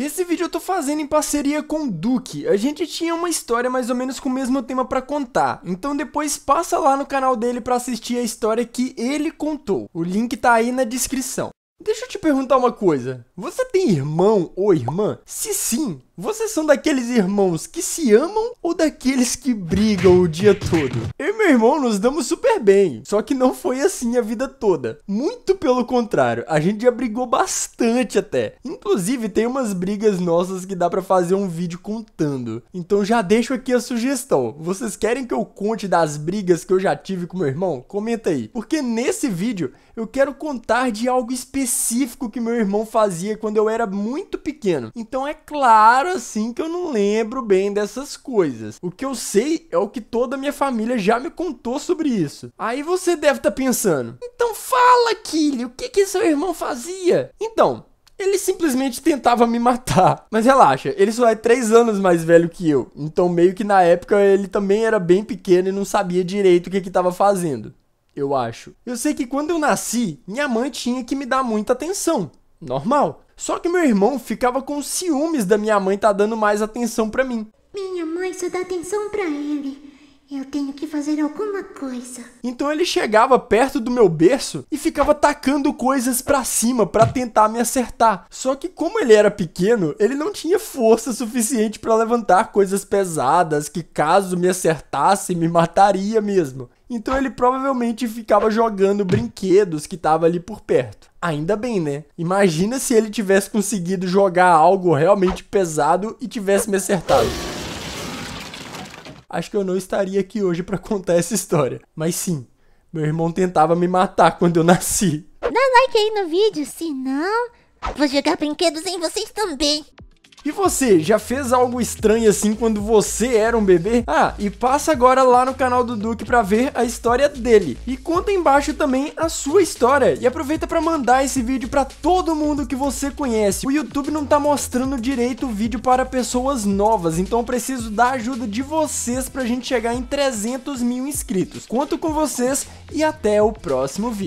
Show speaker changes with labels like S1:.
S1: Esse vídeo eu tô fazendo em parceria com o Duque. A gente tinha uma história mais ou menos com o mesmo tema para contar. Então depois passa lá no canal dele para assistir a história que ele contou. O link tá aí na descrição. Deixa eu te perguntar uma coisa. Você tem irmão ou irmã? Se sim, vocês são daqueles irmãos que se amam ou daqueles que brigam o dia todo? Eu meu irmão nos damos super bem. Só que não foi assim a vida toda. Muito pelo contrário, a gente já brigou bastante até. Inclusive, tem umas brigas nossas que dá para fazer um vídeo contando. Então já deixo aqui a sugestão. Vocês querem que eu conte das brigas que eu já tive com meu irmão? Comenta aí. Porque nesse vídeo eu quero contar de algo específico que meu irmão fazia quando eu era muito pequeno. Então é claro assim que eu não lembro bem dessas coisas. O que eu sei é o que toda a minha família já me contou sobre isso. Aí você deve estar tá pensando, então fala, Killy, o que que seu irmão fazia? Então, ele simplesmente tentava me matar. Mas relaxa, ele só é três anos mais velho que eu. Então meio que na época ele também era bem pequeno e não sabia direito o que que tava fazendo. Eu acho. Eu sei que quando eu nasci, minha mãe tinha que me dar muita atenção. Normal. Só que meu irmão ficava com ciúmes da minha mãe tá dando mais atenção para mim. Minha mãe só dá atenção para ele. Eu tenho que fazer alguma coisa. Então ele chegava perto do meu berço e ficava tacando coisas para cima para tentar me acertar. Só que como ele era pequeno, ele não tinha força suficiente para levantar coisas pesadas que caso me acertasse me mataria mesmo. Então ele provavelmente ficava jogando brinquedos que tava ali por perto. Ainda bem, né? Imagina se ele tivesse conseguido jogar algo realmente pesado e tivesse me acertado acho que eu não estaria aqui hoje para contar essa história. Mas sim, meu irmão tentava me matar quando eu nasci. Dá like é aí no vídeo, se não, vou jogar brinquedos em vocês também. E você, já fez algo estranho assim quando você era um bebê? Ah, e passa agora lá no canal do Duque para ver a história dele. E conta embaixo também a sua história. E aproveita para mandar esse vídeo para todo mundo que você conhece. O YouTube não tá mostrando direito o vídeo para pessoas novas, então preciso da ajuda de vocês pra gente chegar em 300 mil inscritos. Conto com vocês e até o próximo vídeo.